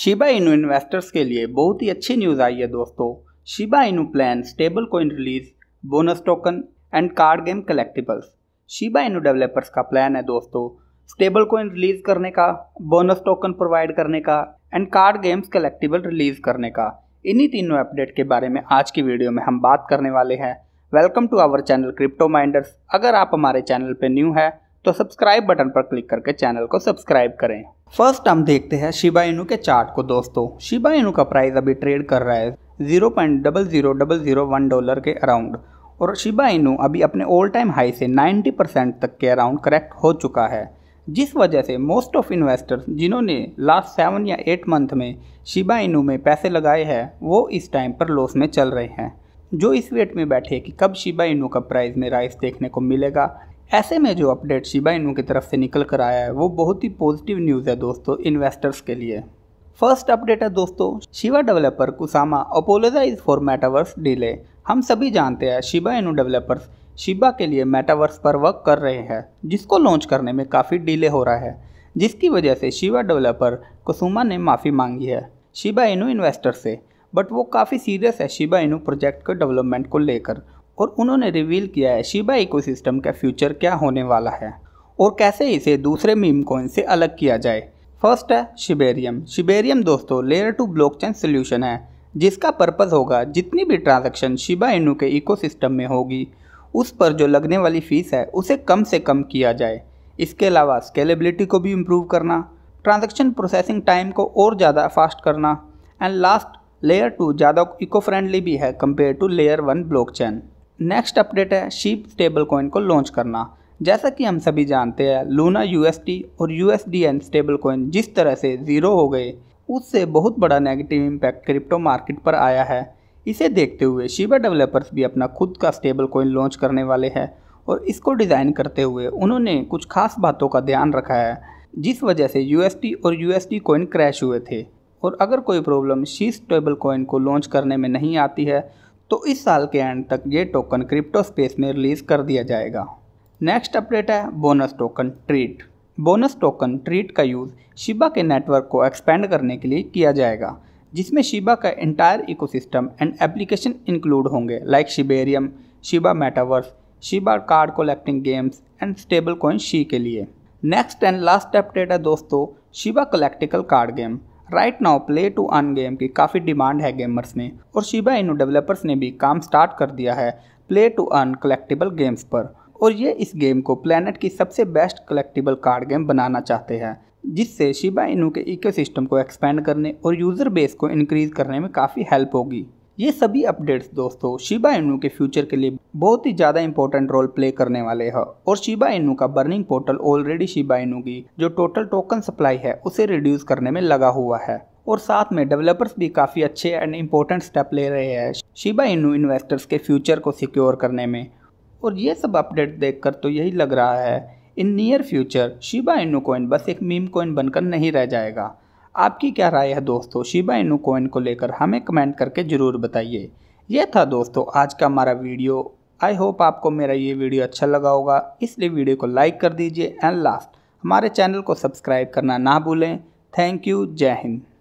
Shiba Inu investors के लिए बहुत ही अच्छी न्यूज़ आई है दोस्तों Shiba Inu plan stable coin release bonus token and card game collectibles Shiba Inu developers का प्लान है दोस्तों स्टेबल कोइन रिलीज करने का बोनस टोकन प्रोवाइड करने का and card games collectible release करने का इन्हीं तीनों अपडेट के बारे में आज की वीडियो में हम बात करने वाले हैं welcome to our channel Crypto Minders अगर आप हमारे चैनल पर न्यू है तो सब्सक्राइब बटन पर क्लिक करके चैनल को सब्सक्राइब करें फर्स्ट हम देखते हैं शिबा इनू के चार्ट को दोस्तों शिबा इनू का प्राइस अभी ट्रेड कर रहा है zero point double zero double zero one dollar के अराउंड और शिबा इनू अभी अपने ऑल टाइम हाई से नाइन्टी परसेंट तक के अराउंड करेक्ट हो चुका है जिस वजह से मोस्ट ऑफ इन्वेस्टर्स जिन्होंने लास्ट सेवन या एट मंथ में शिबा इनू में पैसे लगाए हैं वो इस टाइम पर लॉस में चल रहे हैं जो इस वेट में बैठे कि कब शिबा इनू का प्राइस में राइस देखने को मिलेगा ऐसे में जो अपडेट शिबा इनू की तरफ से निकल कर आया है वो बहुत ही पॉजिटिव न्यूज़ है दोस्तों इन्वेस्टर्स के लिए फर्स्ट अपडेट है दोस्तों Shiba developer Kusama apologize for metaverse delay हम सभी जानते हैं शिबा इनू डेवलपर्स शिबा के लिए मेटावर्स पर वर्क कर रहे हैं जिसको लॉन्च करने में काफ़ी डिले हो रहा है जिसकी वजह से शिवा डेवलपर कुसुमा ने माफ़ी मांगी है शिबा इनू इन्वेस्टर से बट वो काफ़ी सीरियस है शिबा इनू प्रोजेक्ट के डेवलपमेंट को लेकर और उन्होंने रिवील किया है शिबा इको का फ्यूचर क्या होने वाला है और कैसे इसे दूसरे मीम कॉइन से अलग किया जाए फर्स्ट है शिबेरियम शिबेरियम दोस्तों लेयर टू ब्लॉकचेन सोल्यूशन है जिसका पर्पज़ होगा जितनी भी ट्रांजैक्शन शिबा इनू के इकोसिस्टम में होगी उस पर जो लगने वाली फ़ीस है उसे कम से कम किया जाए इसके अलावा स्केलेबिलिटी को भी इम्प्रूव करना ट्रांजैक्शन प्रोसेसिंग टाइम को और ज़्यादा फास्ट करना एंड लास्ट लेयर टू ज़्यादा इको फ्रेंडली भी है compare to layer one block next update है शीप स्टेबल कॉइन को लॉन्च करना जैसा कि हम सभी जानते हैं लूना यूएसटी और यूएसडीएन स्टेबल कॉइन जिस तरह से ज़ीरो हो गए उससे बहुत बड़ा नेगेटिव इम्पैक्ट क्रिप्टो मार्केट पर आया है इसे देखते हुए शिबा डेवलपर्स भी अपना खुद का स्टेबल कॉइन लॉन्च करने वाले हैं और इसको डिज़ाइन करते हुए उन्होंने कुछ खास बातों का ध्यान रखा है जिस वजह से यू और यूएसडी कॉइन क्रैश हुए थे और अगर कोई प्रॉब्लम शीश स्टेबल कॉइन को लॉन्च करने में नहीं आती है तो इस साल के एंड तक ये टोकन क्रिप्टो स्पेस में रिलीज़ कर दिया जाएगा नेक्स्ट अपडेट है bonus token treat bonus token treat का यूज़ शिबा के नेटवर्क को एक्सपेंड करने के लिए किया जाएगा जिसमें शिबा का entire ecosystem and application include होंगे like Shibarium Shiba metaverse Shiba card collecting games and stable coin SHI के लिए नेक्स्ट एंड लास्ट अपडेट है दोस्तों Shiba collectible card game right now play to earn game की काफ़ी demand है gamers में और शिबा इनू डेवलपर्स ने भी काम स्टार्ट कर दिया है play to earn collectible games पर और ये इस गेम को प्लानट की सबसे बेस्ट कलेक्टिबल कार्ड गेम बनाना चाहते हैं जिससे शिबा इनू के इकोसिस्टम को एक्सपेंड करने और यूज़र बेस को इनक्रीज करने में काफ़ी हेल्प होगी ये सभी अपडेट्स दोस्तों शिबा इनू के फ्यूचर के लिए बहुत ही ज़्यादा इंपॉर्टेंट रोल प्ले करने वाले हैं और शिबा इनू का burning portal already Shiba Inu की जो टोटल टोकन सप्लाई है उसे रिड्यूस करने में लगा हुआ है और साथ में डेवलपर्स भी काफ़ी अच्छे एंड इम्पोर्टेंट स्टेप ले रहे हैं शिबा इनू इन्वेस्टर्स के फ्यूचर को सिक्योर करने में और ये सब अपडेट देख तो यही लग रहा है इन near future Shiba Inu coin बस एक मीम कोइन बनकर नहीं रह जाएगा आपकी क्या राय है दोस्तों शिबा इनू कोइन को लेकर हमें कमेंट करके ज़रूर बताइए यह था दोस्तों आज का हमारा वीडियो आई होप आपको मेरा ये वीडियो अच्छा लगा होगा इसलिए वीडियो को लाइक कर दीजिए एंड लास्ट हमारे चैनल को सब्सक्राइब करना ना भूलें थैंक यू जय हिंद